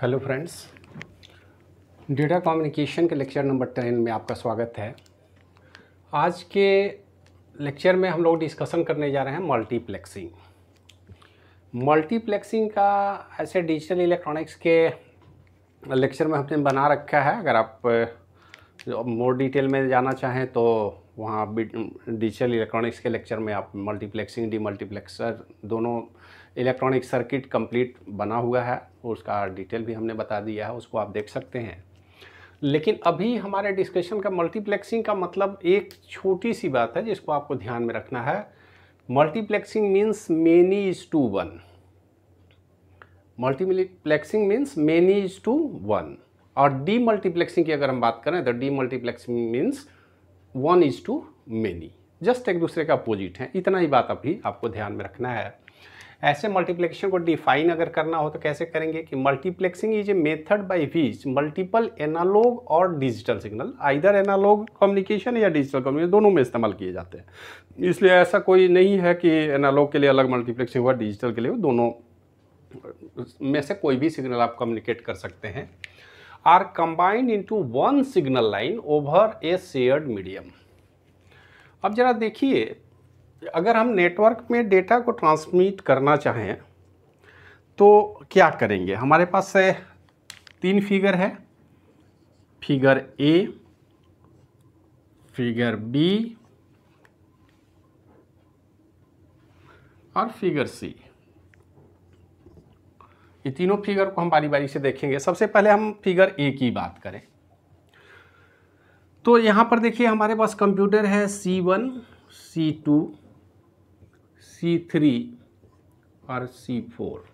hello friends data communication के lecture number ten में आपका स्वागत है आज के लेक्चर में हम लोग डिस्कशन करने जा रहे हैं मल्टीप्लेक्सिंग मल्टीप्लेक्सिंग का ऐसे डिजिटल इलेक्ट्रॉनिक्स के लेक्चर में हमने बना रखा है अगर आप मोर डिटेल में जाना चाहें तो वहाँ डिजिटल इलेक्ट्रॉनिक्स के लेक्चर में आप मल्टीप्लेक्सिंग मल्टीप्लेक्सर दोनों इलेक्ट्रॉनिक सर्किट कंप्लीट बना हुआ है उसका डिटेल भी हमने बता दिया है उसको आप देख सकते हैं लेकिन अभी हमारे डिस्कशन का मल्टीप्लेक्सिंग का मतलब एक छोटी सी बात है जिसको आपको ध्यान में रखना है multiplexing means many is to one multiplexing means many is to one और डी मल्टीप्लेक्सिंग की अगर हम बात करें तो demultiplexing means one is to many just एक दूसरे का अपोजिट है इतना ही बात अभी आपको ध्यान में रखना है ऐसे मल्टीप्लेक्शन को डिफाइन अगर करना हो तो कैसे करेंगे कि multiplexing is a method by which multiple analog और digital signal either analog communication या डिजिटल कम्युनिकेशन दोनों में इस्तेमाल किए जाते हैं इसलिए ऐसा कोई नहीं है कि एनालॉग के लिए अलग मल्टीप्लेक्सिंग हुआ डिजिटल के लिए दोनों में से कोई भी सिग्नल आप कम्युनिकेट कर सकते हैं are combined into one signal line over a shared medium अब जरा देखिए अगर हम नेटवर्क में डेटा को ट्रांसमिट करना चाहें तो क्या करेंगे हमारे पास से तीन फिगर है फिगर ए फिगर बी और फिगर सी ये तीनों फिगर को हम बारी बारी से देखेंगे सबसे पहले हम फिगर ए की बात करें तो यहाँ पर देखिए हमारे पास कंप्यूटर है C one C two C three और सी फोर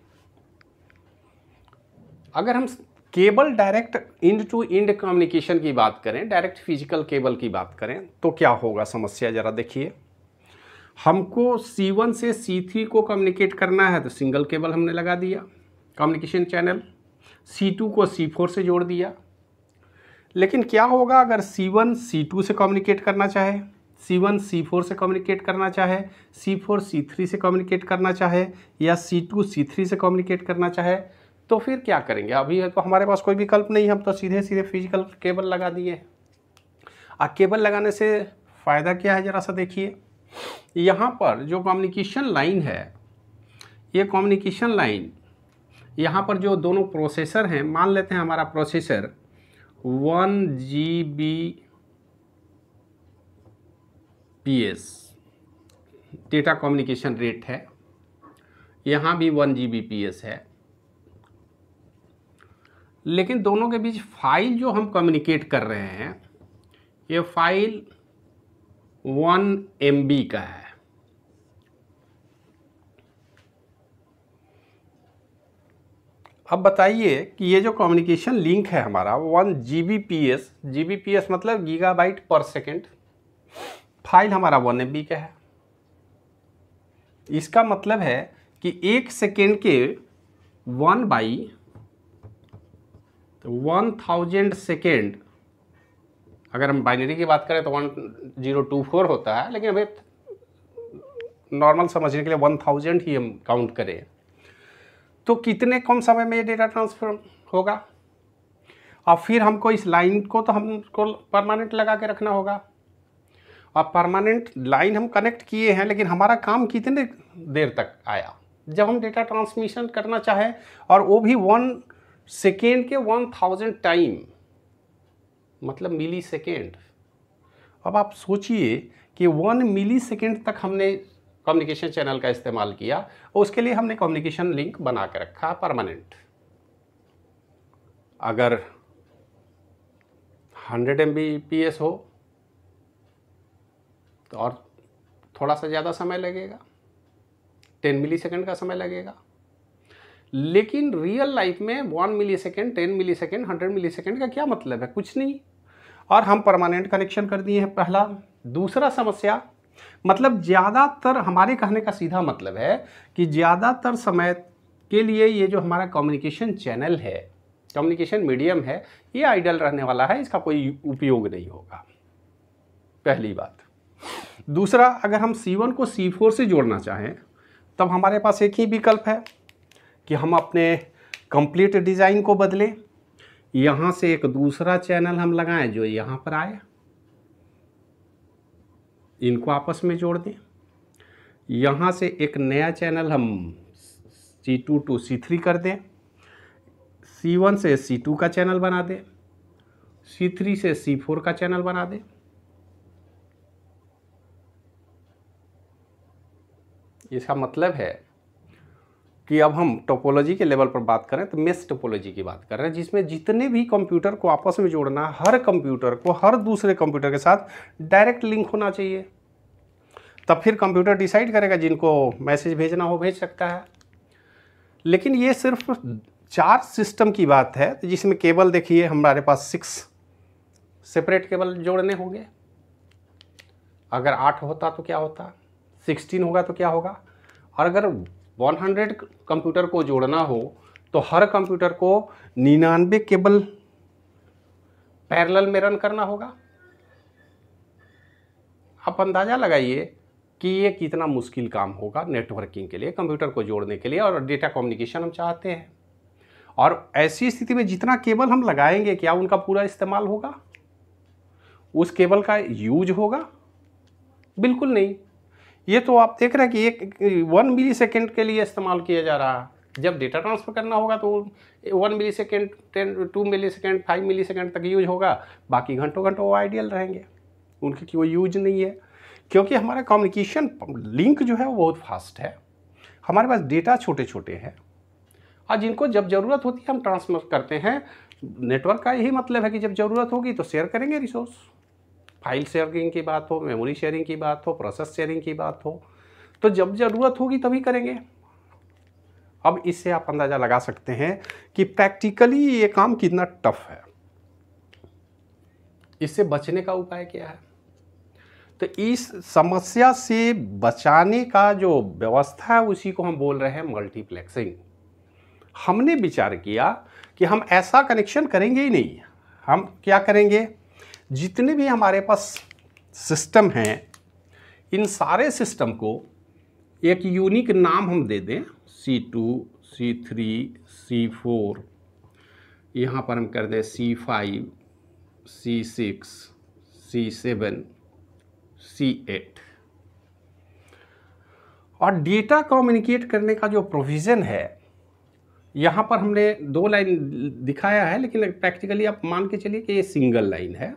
अगर हम cable direct end to end communication की बात करें डायरेक्ट फिजिकल केबल की बात करें तो क्या होगा समस्या ज़रा देखिए हमको C1 से C3 को कम्युनिकेट करना है तो सिंगल केबल हमने लगा दिया कम्युनिकेशन चैनल C2 को C4 से जोड़ दिया लेकिन क्या होगा अगर C1 C2 से कम्युनिकेट करना चाहे सी वन सी फोर से कम्युनिकेट करना चाहे सी फोर सी थ्री से कम्युनिकेट करना चाहे या सी टू सी थ्री से कम्युनिकेट करना चाहे तो फिर क्या करेंगे अभी तो हमारे पास कोई विकल्प नहीं हम तो सीधे सीधे फिजिकल केबल लगा दिए और केबल लगाने से फ़ायदा क्या है ज़रा सा देखिए यहाँ पर जो कम्युनिकेशन लाइन है ये कम्युनिकेशन लाइन यहाँ पर जो दोनों प्रोसेसर हैं मान लेते हैं हमारा processor one G B S data communication rate है यहाँ भी वन जी पीएस है लेकिन दोनों के बीच फाइल जो हम कम्युनिकेट कर रहे हैं ये फाइल वन एम का है अब बताइए कि ये जो कम्युनिकेशन लिंक है हमारा one G B P S G B P S मतलब गीगाबाइट पर सेकेंड फाइल हमारा वन एम का है इसका मतलब है कि एक सेकेंड के one by one thousand second अगर हम बाइनरी की बात करें तो वन जीरो टू फोर होता है लेकिन हमें नॉर्मल समझने के लिए वन थाउजेंड ही हम काउंट करें तो कितने कम समय में ये डेटा ट्रांसफर होगा और फिर हमको इस लाइन को तो हमको परमानेंट लगा के रखना होगा और परमानेंट लाइन हम कनेक्ट किए हैं लेकिन हमारा काम कितने देर तक आया जब हम डेटा ट्रांसमिशन करना चाहें और वो भी वन सेकेंड के वन थाउजेंड टाइम मतलब मिली सेकेंड अब आप सोचिए कि वन मिली सेकेंड तक हमने कम्युनिकेशन चैनल का इस्तेमाल किया और उसके लिए हमने कम्युनिकेशन लिंक बना कर रखा परमानेंट अगर हंड्रेड एम हो तो और थोड़ा सा ज़्यादा समय लगेगा टेन मिली सेकेंड का समय लगेगा लेकिन रियल लाइफ में one millisecond ten millisecond hundred millisecond का क्या मतलब है कुछ नहीं और हम परमानेंट कनेक्शन कर दिए हैं पहला दूसरा समस्या मतलब ज़्यादातर हमारे कहने का सीधा मतलब है कि ज़्यादातर समय के लिए ये जो हमारा कम्युनिकेशन चैनल है कम्युनिकेशन मीडियम है ये आइडल रहने वाला है इसका कोई उपयोग नहीं होगा पहली बात दूसरा अगर हम C1 को C4 से जोड़ना चाहें तब हमारे पास एक ही विकल्प है कि हम अपने कंप्लीट डिज़ाइन को बदलें यहाँ से एक दूसरा चैनल हम लगाएं जो यहाँ पर आए इनको आपस में जोड़ दें यहाँ से एक नया चैनल हम C2 टू टू सी कर दें C1 से C2 का चैनल बना दें C3 से C4 का चैनल बना दें इसका मतलब है कि अब हम टोपोलॉजी के लेवल पर बात करें तो मेस टोपोलॉजी की बात कर रहे हैं जिसमें जितने भी कंप्यूटर को आपस में जोड़ना हर कंप्यूटर को हर दूसरे कंप्यूटर के साथ डायरेक्ट लिंक होना चाहिए तब फिर कंप्यूटर डिसाइड करेगा जिनको मैसेज भेजना हो भेज सकता है लेकिन ये सिर्फ चार सिस्टम की बात है जिसमें केबल देखिए हमारे पास सिक्स सेपरेट केबल जोड़ने होंगे अगर आठ होता तो क्या होता सिक्सटीन होगा तो क्या होगा और अगर 100 कंप्यूटर को जोड़ना हो तो हर कंप्यूटर को निन्यानवे केबल पैरेलल में रन करना होगा आप अंदाज़ा लगाइए कि ये कितना मुश्किल काम होगा नेटवर्किंग के लिए कंप्यूटर को जोड़ने के लिए और डेटा कम्युनिकेशन हम चाहते हैं और ऐसी स्थिति में जितना केबल हम लगाएंगे क्या उनका पूरा इस्तेमाल होगा उस केबल का यूज होगा बिल्कुल नहीं ये तो आप देख रहे हैं कि एक वन मिली सेकेंड के लिए इस्तेमाल किया जा रहा है जब डेटा ट्रांसफ़र करना होगा तो one millisecond ten to millisecond five millisecond तक यूज होगा बाकी घंटों घंटों वो आइडियल रहेंगे उनकी कोई यूज नहीं है क्योंकि हमारा कम्युनिकेशन लिंक जो है वो बहुत फास्ट है हमारे पास डेटा छोटे छोटे हैं और जिनको जब ज़रूरत होती है हम ट्रांसफर करते हैं नेटवर्क का यही मतलब है कि जब ज़रूरत होगी तो शेयर करेंगे रिसोर्स फाइल शेयरिंग की बात हो मेमोरी शेयरिंग की बात हो प्रोसेस शेयरिंग की बात हो तो जब ज़रूरत होगी तभी करेंगे अब इससे आप अंदाज़ा लगा सकते हैं कि प्रैक्टिकली ये काम कितना टफ है इससे बचने का उपाय क्या है तो इस समस्या से बचाने का जो व्यवस्था है उसी को हम बोल रहे हैं मल्टीप्लेक्सिंग हमने विचार किया कि हम ऐसा कनेक्शन करेंगे ही नहीं हम क्या करेंगे जितने भी हमारे पास सिस्टम हैं इन सारे सिस्टम को एक यूनिक नाम हम दे दें C two C three C four यहाँ पर हम कर दें C five C six C seven C eight और डेटा कम्युनिकेट करने का जो प्रोविज़न है यहाँ पर हमने दो लाइन दिखाया है लेकिन प्रैक्टिकली आप मान के चलिए कि ये सिंगल लाइन है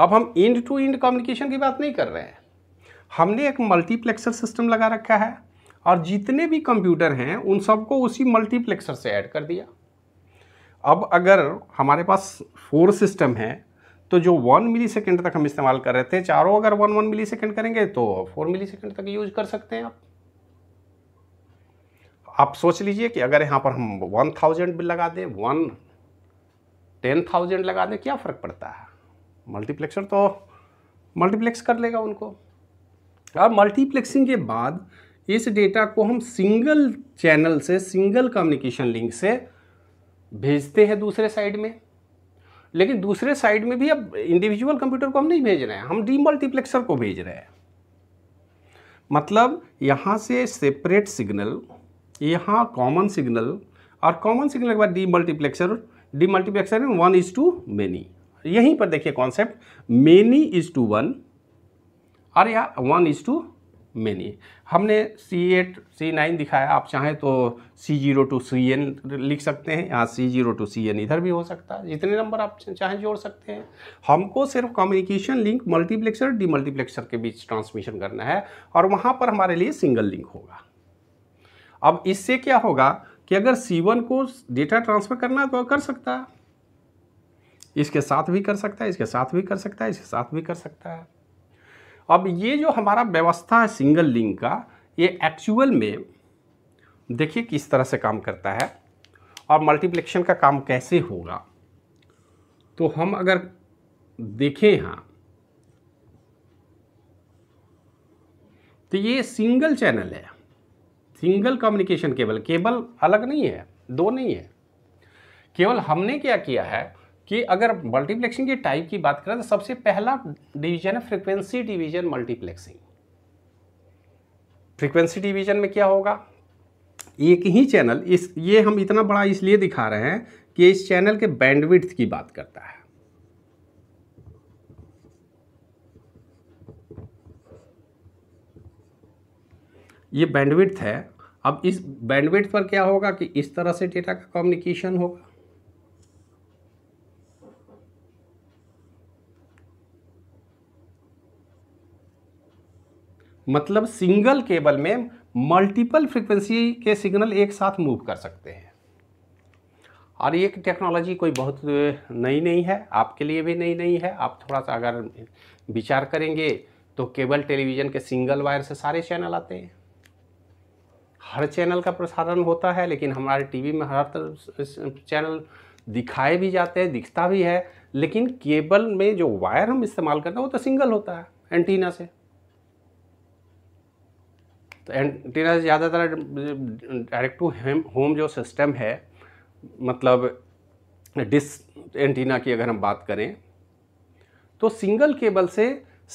अब हम इंड टू इंड कम्युनिकेशन की बात नहीं कर रहे हैं हमने एक मल्टीप्लेक्सर सिस्टम लगा रखा है और जितने भी कंप्यूटर हैं उन सबको उसी मल्टीप्लेक्सर से ऐड कर दिया अब अगर हमारे पास फोर सिस्टम है तो जो वन मिली सेकेंड तक हम इस्तेमाल कर रहे थे चारों अगर वन वन मिली सेकेंड करेंगे तो फोर मिली सेकेंड तक यूज कर सकते हैं आप आप सोच लीजिए कि अगर यहाँ पर हम वन थाउजेंड बिल लगा दें वन टेन थाउजेंड लगा दें क्या फ़र्क पड़ता है मल्टीप्लेक्सर तो मल्टीप्लेक्स कर लेगा उनको अब मल्टीप्लेक्सिंग के बाद इस डेटा को हम सिंगल चैनल से सिंगल कम्युनिकेशन लिंक से भेजते हैं दूसरे साइड में लेकिन दूसरे साइड में भी अब इंडिविजुअल कंप्यूटर को हम नहीं भेज रहे हैं हम डी मल्टीप्लेक्सर को भेज रहे हैं मतलब यहाँ से सेपरेट सिग्नल यहाँ कॉमन सिग्नल और कॉमन सिग्नल के बाद demultiplexer demultiplexer one is to many यहीं पर देखिए concept many is to one और या वन इज टू मेनी हमने सी एट सी नाइन दिखाया आप चाहें तो C zero to C N लिख सकते हैं यहाँ C zero to C N इधर भी हो सकता है जितने नंबर आप चाहें जोड़ सकते हैं हमको सिर्फ communication link multiplexer demultiplexer के बीच ट्रांसमिशन करना है और वहाँ पर हमारे लिए सिंगल लिंक होगा अब इससे क्या होगा कि अगर सी वन को डेटा ट्रांसफ़र करना तो कर सकता है इसके साथ भी कर सकता है इसके साथ भी कर सकता है इसके साथ भी कर सकता है अब ये जो हमारा व्यवस्था है सिंगल लिंक का ये एक्चुअल में देखिए किस तरह से काम करता है और मल्टीप्लेक्शन का काम कैसे होगा तो हम अगर देखें यहाँ तो ये सिंगल चैनल है सिंगल कम्युनिकेशन केबल केबल अलग नहीं है दो नहीं है केवल हमने क्या किया है कि अगर मल्टीप्लेक्सिंग की टाइप की बात करें तो सबसे पहला डिवीजन है frequency division multiplexing frequency division में क्या होगा एक ही चैनल इस ये हम इतना बड़ा इसलिए दिखा रहे हैं कि इस चैनल के बैंडविड्थ की बात करता है ये बैंडविड्थ है अब इस बैंडविड्थ पर क्या होगा कि इस तरह से डेटा का कम्युनिकेशन होगा मतलब सिंगल केबल में मल्टीपल फ्रिक्वेंसी के सिग्नल एक साथ मूव कर सकते हैं और ये टेक्नोलॉजी कोई बहुत नई नहीं है आपके लिए भी नई नहीं है आप थोड़ा सा अगर विचार करेंगे तो केबल टेलीविज़न के सिंगल वायर से सारे चैनल आते हैं हर चैनल का प्रसारण होता है लेकिन हमारे टीवी में हर तरफ चैनल दिखाए भी जाते हैं दिखता भी है लेकिन केबल में जो वायर हम इस्तेमाल करते हैं वो तो सिंगल होता है एंटीना से तो एंटीना से ज़्यादातर डायरेक्ट टू होम जो सिस्टम है मतलब डिस एंटीना की अगर हम बात करें तो सिंगल केबल से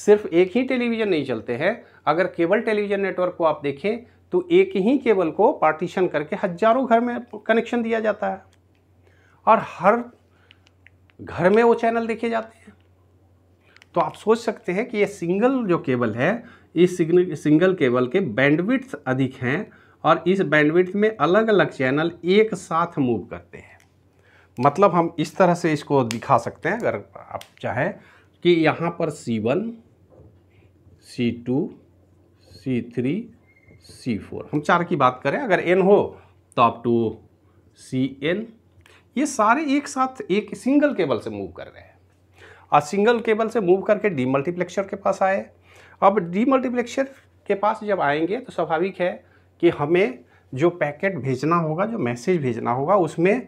सिर्फ एक ही टेलीविज़न नहीं चलते हैं अगर केबल टेलीविज़न नेटवर्क को आप देखें तो एक ही केबल को पार्टीशन करके हजारों घर में कनेक्शन दिया जाता है और हर घर में वो चैनल देखे जाते हैं तो आप सोच सकते हैं कि ये सिंगल जो केबल है इस सिंगल केबल के बैंडविड्थ अधिक हैं और इस बैंडविड्थ में अलग अलग चैनल एक साथ मूव करते हैं मतलब हम इस तरह से इसको दिखा सकते हैं अगर आप चाहें कि यहाँ पर C1, C2, C3, C4 हम चार की बात करें अगर N हो तो आप टू सी एन ये सारे एक साथ एक सिंगल केबल से मूव कर रहे हैं और सिंगल केबल से मूव करके डी मल्टीप्लेक्सर के पास आए अब डीमल्टीप्लेक्सर के पास जब आएंगे तो स्वाभाविक है कि हमें जो पैकेट भेजना होगा जो मैसेज भेजना होगा उसमें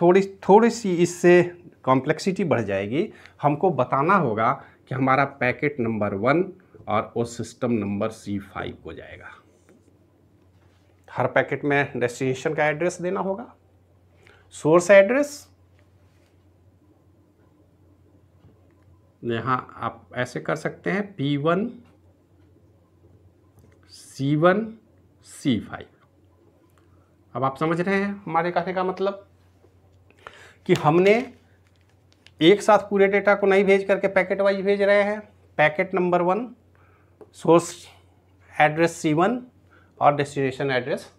थोड़ी थोड़ी सी इससे कॉम्प्लेक्सिटी बढ़ जाएगी हमको बताना होगा कि हमारा पैकेट नंबर वन और वो सिस्टम नंबर सी फाइव को जाएगा हर पैकेट में डेस्टिनेशन का एड्रेस देना होगा सोर्स एड्रेस यहाँ आप ऐसे कर सकते हैं P1 सी वन सी फाइव अब आप समझ रहे हैं हमारे कहने का मतलब कि हमने एक साथ पूरे डेटा को नहीं भेज करके पैकेट वाइज भेज रहे हैं packet number one source address C one और डेस्टिनेशन एड्रेस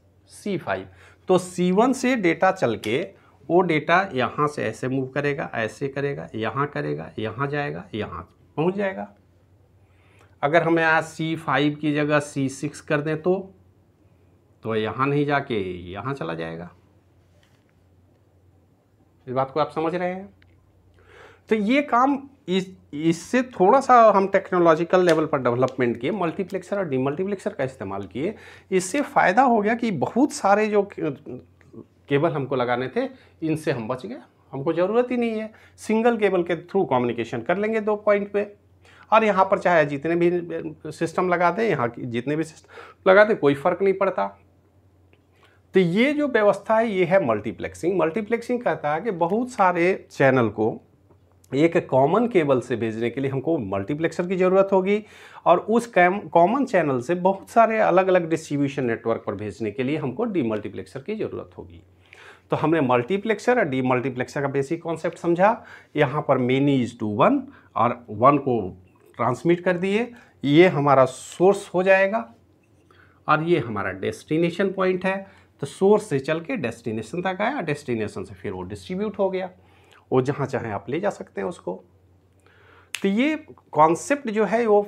सी फाइव तो सी वन से डेटा चल के वो डेटा यहाँ से ऐसे मूव करेगा ऐसे करेगा यहाँ करेगा यहाँ जाएगा यहाँ पहुँच जाएगा अगर हम यहाँ सी फाइव की जगह सी सिक्स कर दें तो तो यहाँ नहीं जाके यहाँ चला जाएगा इस बात को आप समझ रहे हैं तो ये काम इस इससे थोड़ा सा हम टेक्नोलॉजिकल लेवल पर डेवलपमेंट किए मल्टीप्लेक्सर और डीमल्टीप्लेक्सर का इस्तेमाल किए इससे फ़ायदा हो गया कि बहुत सारे जो केबल हमको लगाने थे इनसे हम बच गए हमको ज़रूरत ही नहीं है सिंगल केबल के थ्रू कम्युनिकेशन कर लेंगे दो पॉइंट पे और यहाँ पर चाहे जितने भी सिस्टम लगा दें यहाँ की जितने भी सिस्टम लगा दें कोई फ़र्क नहीं पड़ता तो ये जो व्यवस्था है ये है मल्टीप्लेक्सिंग मल्टीप्लेक्सिंग कहता है कि बहुत सारे चैनल को एक कॉमन केबल से भेजने के लिए हमको मल्टीप्लेक्सर की ज़रूरत होगी और उस कैम कॉमन चैनल से बहुत सारे अलग अलग डिस्ट्रीब्यूशन नेटवर्क पर भेजने के लिए हमको डी मल्टीप्लेक्सर की ज़रूरत होगी तो हमने मल्टीप्लेक्सर और डी मल्टीप्लेक्सर का बेसिक कॉन्सेप्ट समझा यहाँ पर मेनी इज टू वन और वन को ट्रांसमिट कर दिए ये हमारा सोर्स हो जाएगा और ये हमारा डेस्टिनेशन पॉइंट है तो सोर्स से चल के डेस्टिनेशन तक आया डेस्टिनेशन से फिर वो डिस्ट्रीब्यूट हो गया वो जहाँ चाहें आप ले जा सकते हैं उसको तो ये कॉन्सेप्ट जो है वो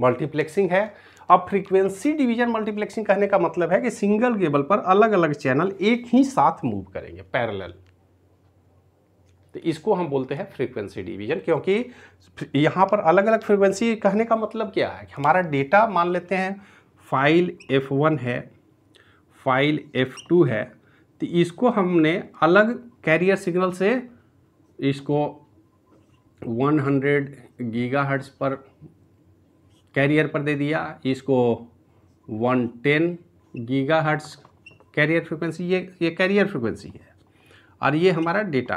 मल्टीप्लेक्सिंग है अब फ्रीक्वेंसी डिवीजन मल्टीप्लेक्सिंग कहने का मतलब है कि सिंगल केबल पर अलग अलग चैनल एक ही साथ मूव करेंगे पैरेलल तो इसको हम बोलते हैं फ्रीक्वेंसी डिवीजन क्योंकि यहाँ पर अलग अलग फ्रीक्वेंसी कहने का मतलब क्या है कि हमारा डेटा मान लेते हैं फाइल एफ़ वन है फाइल एफ़ टू है तो इसको हमने अलग कैरियर सिग्नल से इसको 100 गीगाहर्ट्ज़ पर कैरियर पर दे दिया इसको 110 गीगाहर्ट्ज़ कैरियर फ्रिक्वेंसी ये ये कैरियर फ्रिक्वेंसी है और ये हमारा डेटा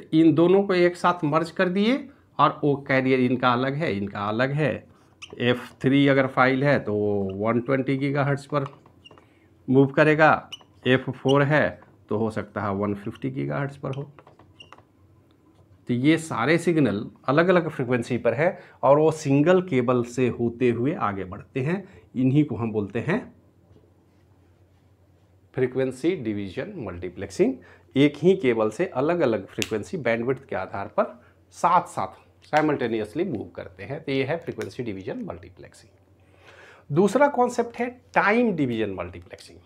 तो इन दोनों को एक साथ मर्ज कर दिए और वो कैरियर इनका अलग है इनका अलग है एफ थ्री अगर फाइल है तो वन ट्वेंटी गीगा हर्ट्स पर मूव करेगा एफ फोर है तो हो सकता है वन फिफ्टी गीगा हर्ट्स पर हो तो ये सारे सिग्नल अलग अलग फ्रिक्वेंसी पर है और वो सिंगल केबल से होते हुए आगे बढ़ते हैं इन्हीं को हम बोलते हैं फ्रीक्वेंसी डिवीजन मल्टीप्लेक्सिंग एक ही केबल से अलग अलग फ्रीक्वेंसी बैंडविड्थ के आधार पर साथ साथ साइमल्टेनियसली मूव करते हैं तो ये है फ्रीक्वेंसी डिवीजन मल्टीप्लेक्सिंग दूसरा कॉन्सेप्ट है time division multiplexing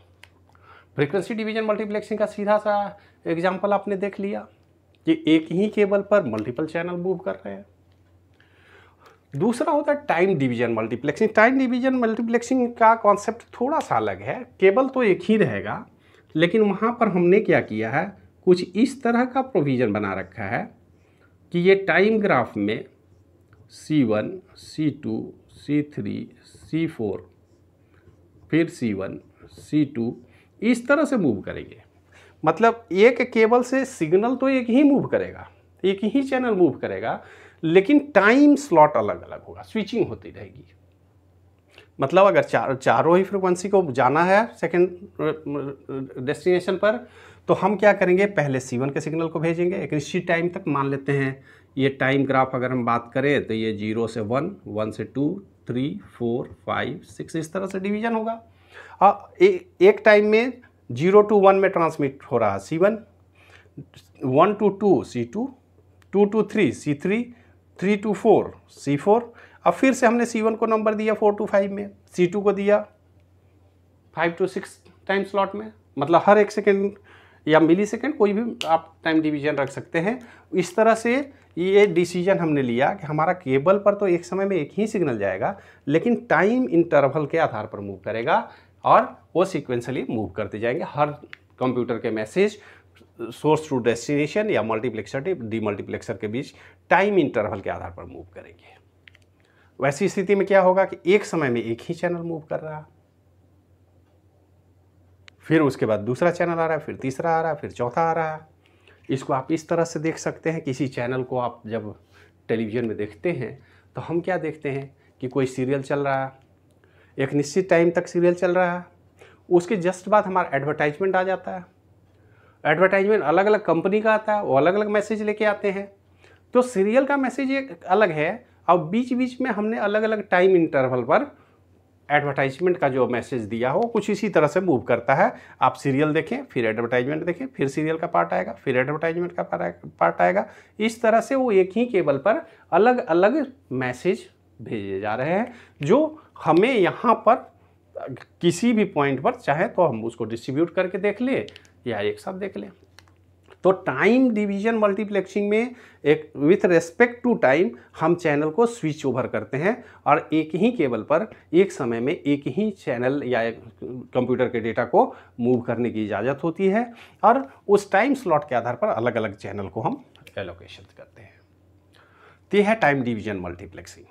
frequency division multiplexing का सीधा सा एग्जाम्पल आपने देख लिया कि एक ही केबल पर मल्टीपल चैनल मूव कर रहे हैं दूसरा होता है time division multiplexing time division multiplexing का कॉन्सेप्ट थोड़ा सा अलग है केबल तो एक ही रहेगा लेकिन वहाँ पर हमने क्या किया है कुछ इस तरह का प्रोविज़न बना रखा है कि ये टाइम ग्राफ में C one C two C three C four फिर सी वन सी टू इस तरह से मूव करेंगे मतलब एक केबल से सिग्नल तो एक ही मूव करेगा एक ही चैनल मूव करेगा लेकिन टाइम स्लॉट अलग अलग होगा स्विचिंग होती रहेगी मतलब अगर चार चारों ही फ्रिक्वेंसी को जाना है सेकेंड डेस्टिनेशन पर तो हम क्या करेंगे पहले सी वन के सिग्नल को भेजेंगे एक निश्चित टाइम तक मान लेते हैं ये टाइम ग्राफ अगर हम बात करें तो ये जीरो से वन वन से two three four five six इस तरह से डिवीजन होगा और ए, एक टाइम में जीरो टू वन में ट्रांसमिट हो रहा है C one one to two C two two to three C three three to four C four अब फिर से हमने सी वन को नंबर दिया फोर टू फाइव में सी टू को दिया five to six time slot में मतलब हर एक सेकेंड या मिली सेकेंड कोई भी आप टाइम डिवीजन रख सकते हैं इस तरह से ये डिसीजन हमने लिया कि हमारा केबल पर तो एक समय में एक ही सिग्नल जाएगा लेकिन टाइम इंटरवल के आधार पर मूव करेगा और वो सिक्वेंसली मूव करते जाएंगे हर कंप्यूटर के मैसेज सोर्स टू डेस्टिनेशन या मल्टीप्लेक्सर डी मल्टीप्लेक्सर के बीच टाइम इंटरवल के आधार पर मूव करेंगे वैसी स्थिति में क्या होगा कि एक समय में एक ही चैनल मूव कर रहा फिर उसके बाद दूसरा चैनल आ रहा है फिर तीसरा आ रहा है फिर चौथा आ रहा है इसको आप इस तरह से देख सकते हैं किसी चैनल को आप जब टेलीविज़न में देखते हैं तो हम क्या देखते हैं कि कोई सीरियल चल रहा है एक निश्चित टाइम तक सीरियल चल रहा है उसके जस्ट बाद हमारा एडवर्टाइजमेंट आ जाता है एडवर्टाइजमेंट अलग अलग कंपनी का आता है वो अलग अलग मैसेज लेके आते हैं तो सीरियल का मैसेज एक अलग है अब बीच बीच में हमने अलग अलग टाइम इंटरवल पर एडवर्टाइजमेंट का जो मैसेज दिया हो कुछ इसी तरह से मूव करता है आप सीरियल देखें फिर एडवर्टाइजमेंट देखें फिर सीरियल का पार्ट आएगा फिर एडवर्टाइजमेंट का पार्ट आएगा इस तरह से वो एक ही केबल पर अलग अलग मैसेज भेजे जा रहे हैं जो हमें यहाँ पर किसी भी पॉइंट पर चाहे तो हम उसको डिस्ट्रीब्यूट करके देख लें या एक साथ देख लें तो टाइम डिवीजन मल्टीप्लेक्सिंग में एक विथ रेस्पेक्ट टू टाइम हम चैनल को स्विच ओवर करते हैं और एक ही केबल पर एक समय में एक ही चैनल या कंप्यूटर के डेटा को मूव करने की इजाज़त होती है और उस टाइम स्लॉट के आधार पर अलग अलग चैनल को हम एलोकेशन करते हैं तो है टाइम डिवीजन मल्टीप्लेक्सिंग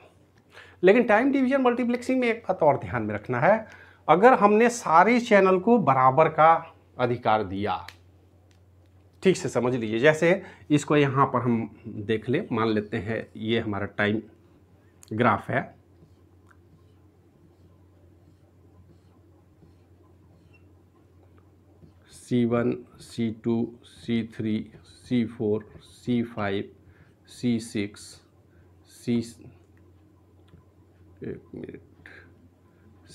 लेकिन टाइम डिवीजन मल्टीप्लेक्सिंग में एक बात और ध्यान में रखना है अगर हमने सारे चैनल को बराबर का अधिकार दिया ठीक से समझ लीजिए जैसे इसको यहाँ पर हम देख ले मान लेते हैं ये हमारा टाइम ग्राफ है C one C two C three C four C five C six C एक minute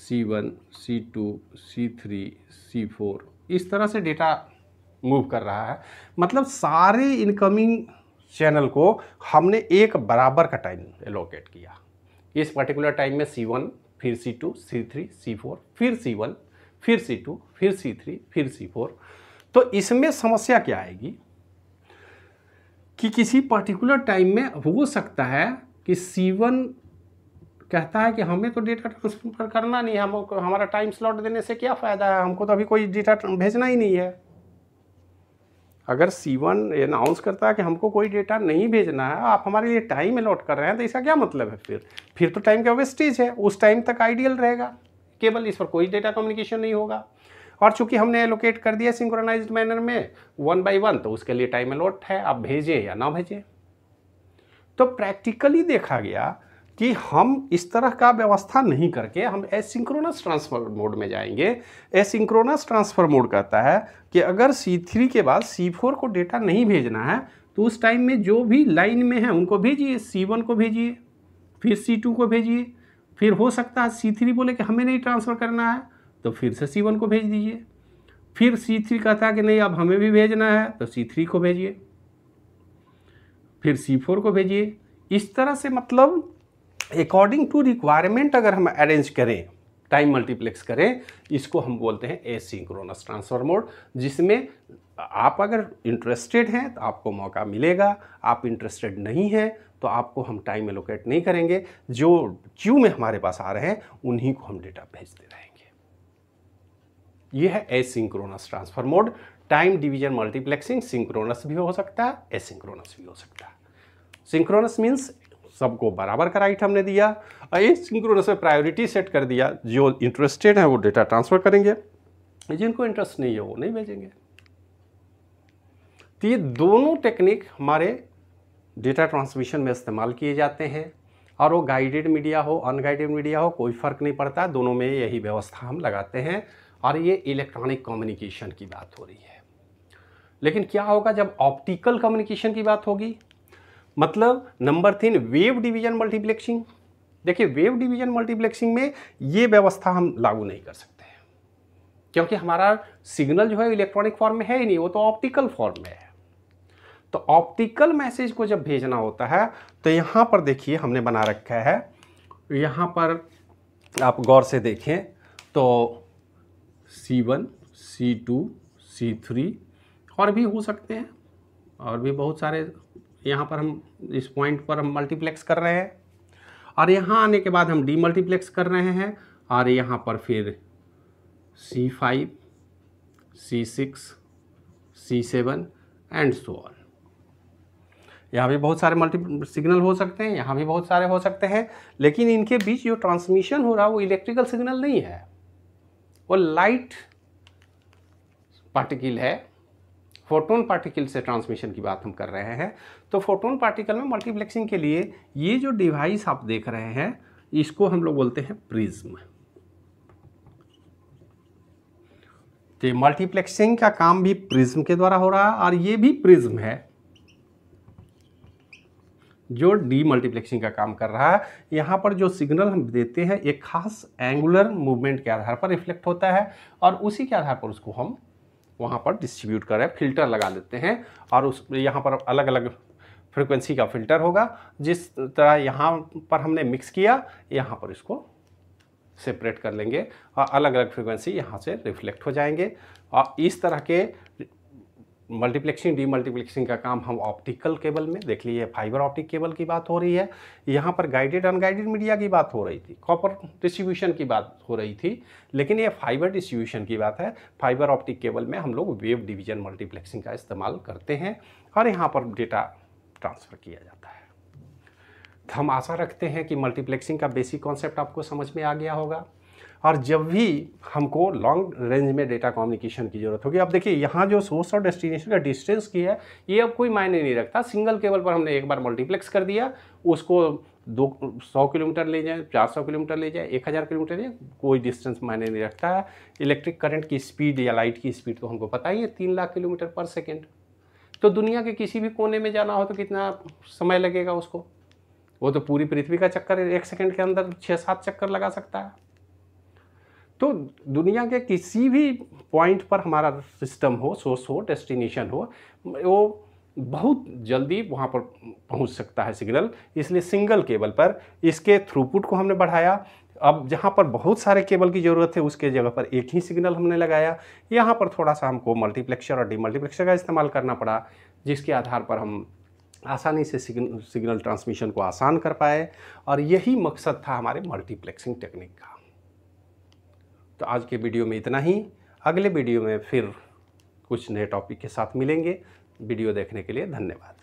C one C two C three C four इस तरह से डेटा मूव कर रहा है मतलब सारे इनकमिंग चैनल को हमने एक बराबर का टाइम एलोकेट किया इस पर्टिकुलर टाइम में सी वन फिर C two C three C four फिर सी वन फिर सी टू फिर सी थ्री फिर सी फोर तो इसमें समस्या क्या आएगी कि किसी पर्टिकुलर टाइम में हो सकता है कि सी वन कहता है कि हमें तो डेटा ट्रांसफर करना नहीं है हम हमारा टाइम स्लॉट देने से क्या फ़ायदा है हमको तो अभी कोई डेटा भेजना ही नहीं है अगर सी वन अनाउंस करता है कि हमको कोई डेटा नहीं भेजना है आप हमारे लिए टाइम अलॉट कर रहे हैं तो इसका क्या मतलब है फिर फिर तो टाइम का वेस्टेज है उस टाइम तक आइडियल रहेगा केवल इस पर कोई डेटा कम्युनिकेशन नहीं होगा और चूंकि हमने एलोकेट कर दिया सिंक्रोनाइज मैनर में वन बाई वन तो उसके लिए टाइम अलॉट है आप भेजें या ना भेजें तो प्रैक्टिकली देखा गया कि हम इस तरह का व्यवस्था नहीं करके हम एसिंक्रोनस ट्रांसफर मोड में जाएंगे एसिंक्रोनस ट्रांसफर मोड कहता है कि अगर C3 के बाद C4 को डेटा नहीं भेजना है तो उस टाइम में जो भी लाइन में है उनको भेजिए C1 को भेजिए फिर C2 को भेजिए फिर हो सकता है C3 बोले कि हमें नहीं ट्रांसफ़र करना है तो फिर से सी को भेज दीजिए फिर सी कहता है कि नहीं अब हमें भी भेजना है तो सी को भेजिए फिर सी को भेजिए इस तरह से मतलब अकॉर्डिंग टू रिक्वायरमेंट अगर हम अरेंज करें टाइम मल्टीप्लेक्स करें इसको हम बोलते हैं ए सिंक्रोनस ट्रांसफर मोड जिसमें आप अगर इंटरेस्टेड हैं तो आपको मौका मिलेगा आप इंटरेस्टेड नहीं हैं तो आपको हम टाइम एलोकेट नहीं करेंगे जो क्यू में हमारे पास आ रहे हैं उन्हीं को हम डेटा भेजते रहेंगे यह है asynchronous transfer mode time division multiplexing synchronous भी हो सकता है एसिंक्रोनस भी हो सकता है सिंक्रोनस मीन्स सबको बराबर का राइट हमने दिया और इस सिंक्रोनस में प्रायोरिटी सेट कर दिया जो इंटरेस्टेड है वो डेटा ट्रांसफ़र करेंगे जिनको इंटरेस्ट नहीं है वो नहीं भेजेंगे तो ये दोनों टेक्निक हमारे डेटा ट्रांसमिशन में इस्तेमाल किए जाते हैं और वो गाइडेड मीडिया हो अनगाइडेड मीडिया हो कोई फ़र्क नहीं पड़ता दोनों में यही व्यवस्था हम लगाते हैं और ये इलेक्ट्रॉनिक कम्युनिकेशन की बात हो रही है लेकिन क्या होगा जब ऑप्टिकल कम्युनिकेशन की बात होगी मतलब नंबर तीन वेव डिवीजन मल्टीप्लेक्सिंग देखिए वेव डिवीजन मल्टीप्लेक्सिंग में ये व्यवस्था हम लागू नहीं कर सकते हैं क्योंकि हमारा सिग्नल जो है इलेक्ट्रॉनिक फॉर्म में है ही नहीं वो तो ऑप्टिकल फॉर्म में है तो ऑप्टिकल मैसेज को जब भेजना होता है तो यहाँ पर देखिए हमने बना रखा है यहाँ पर आप गौर से देखें तो C1, C2, C3 और भी हो सकते हैं और भी बहुत सारे यहाँ पर हम इस पॉइंट पर हम मल्टीप्लेक्स कर रहे हैं और यहाँ आने के बाद हम डी मल्टीप्लेक्स कर रहे हैं और यहाँ पर फिर C five C six C seven and so on यहाँ भी बहुत सारे मल्टी सिग्नल हो सकते हैं यहाँ भी बहुत सारे हो सकते हैं लेकिन इनके बीच जो ट्रांसमिशन हो रहा है वो इलेक्ट्रिकल सिग्नल नहीं है वो लाइट पार्टिकल है फोटोन पार्टिकल से ट्रांसमिशन की बात हम कर रहे हैं तो फोटोन पार्टिकल में मल्टीप्लेक्सिंग के लिए ये जो डिवाइस आप देख रहे हैं इसको हम लोग बोलते हैं प्रिज्म तो मल्टीप्लेक्सिंग का काम भी प्रिज्म के द्वारा हो रहा है और ये भी प्रिज्म है जो डी मल्टीप्लेक्सिंग का काम कर रहा है यहाँ पर जो सिग्नल हम देते हैं एक खास एंगुलर मूवमेंट के आधार पर रिफ्लेक्ट होता है और उसी के आधार पर उसको हम वहाँ पर डिस्ट्रीब्यूट कर रहे हैं फिल्टर लगा लेते हैं और उस यहाँ पर अलग अलग फ्रिक्वेंसी का फिल्टर होगा जिस तरह यहाँ पर हमने मिक्स किया यहाँ पर इसको सेपरेट कर लेंगे और अलग अलग फ्रिक्वेंसी यहाँ से रिफ्लेक्ट हो जाएंगे और इस तरह के मल्टीप्लेक्सिंग डी मल्टीप्लेक्सिंग का काम हम ऑप्टिकल केबल में देख लीजिए फाइबर ऑप्टिक केबल की बात हो रही है यहाँ पर गाइडेड अनगाइडेड मीडिया की बात हो रही थी कॉपर डिस्ट्रीब्यूशन की बात हो रही थी लेकिन ये फाइबर डिस्ट्रीब्यूशन की बात है फाइबर ऑप्टिक केबल में हम लोग वेव डिवीजन मल्टीप्लेक्सिंग का इस्तेमाल करते हैं और यहाँ पर डेटा ट्रांसफ़र किया जाता है तो हम आशा रखते हैं कि मल्टीप्लेक्सिंग का बेसिक कॉन्सेप्ट आपको समझ में आ गया होगा और जब भी हमको लॉन्ग रेंज में डेटा कम्युनिकेशन की ज़रूरत होगी अब देखिए यहाँ जो सोर्स और डेस्टिनेशन का डिस्टेंस की है ये अब कोई मायने नहीं रखता सिंगल केबल पर हमने एक बार मल्टीप्लेक्स कर दिया उसको दो सौ किलोमीटर ले जाए चार सौ किलोमीटर ले जाए एक हज़ार किलोमीटर ले कोई डिस्टेंस मायने नहीं रखता है इलेक्ट्रिक करंट की स्पीड या लाइट की स्पीड तो हमको पता ही है तीन लाख किलोमीटर पर सेकेंड तो दुनिया के किसी भी कोने में जाना हो तो कितना समय लगेगा उसको वो तो पूरी पृथ्वी का चक्कर एक सेकंड के अंदर छः सात चक्कर लगा सकता है तो दुनिया के किसी भी पॉइंट पर हमारा सिस्टम हो सोर्स हो डेस्टिनेशन हो वो बहुत जल्दी वहाँ पर पहुँच सकता है सिग्नल इसलिए सिंगल केबल पर इसके थ्रूपुट को हमने बढ़ाया अब जहाँ पर बहुत सारे केबल की ज़रूरत है उसके जगह पर एक ही सिग्नल हमने लगाया यहाँ पर थोड़ा सा हमको मल्टीप्लेक्सर और डीमल्टीप्लेक्सर का इस्तेमाल करना पड़ा जिसके आधार पर हम आसानी से सिग्नल सिग्नल ट्रांसमिशन को आसान कर पाए और यही मकसद था हमारे मल्टीप्लेक्सिंग टेक्निक का तो आज के वीडियो में इतना ही अगले वीडियो में फिर कुछ नए टॉपिक के साथ मिलेंगे वीडियो देखने के लिए धन्यवाद